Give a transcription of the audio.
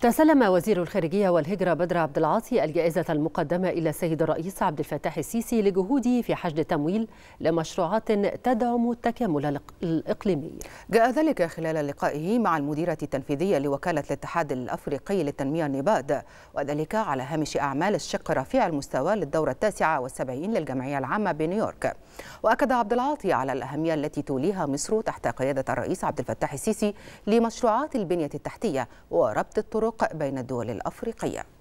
تسلم وزير الخارجية والهجرة بدر عبد العاطي الجائزة المقدمة إلى السيد الرئيس عبد الفتاح السيسي لجهوده في حشد تمويل لمشروعات تدعم التكامل الإقليمي. جاء ذلك خلال لقائه مع المديرة التنفيذية لوكالة الاتحاد الأفريقي للتنمية النباد وذلك على هامش أعمال الشق رفيع المستوى للدورة التاسعة والسبعين للجمعية العامة بنيويورك. وأكد عبد العاطي على الأهمية التي توليها مصر تحت قيادة الرئيس عبد الفتاح السيسي لمشروعات البنية التحتية وربط الطرق الطرق بين الدول الأفريقية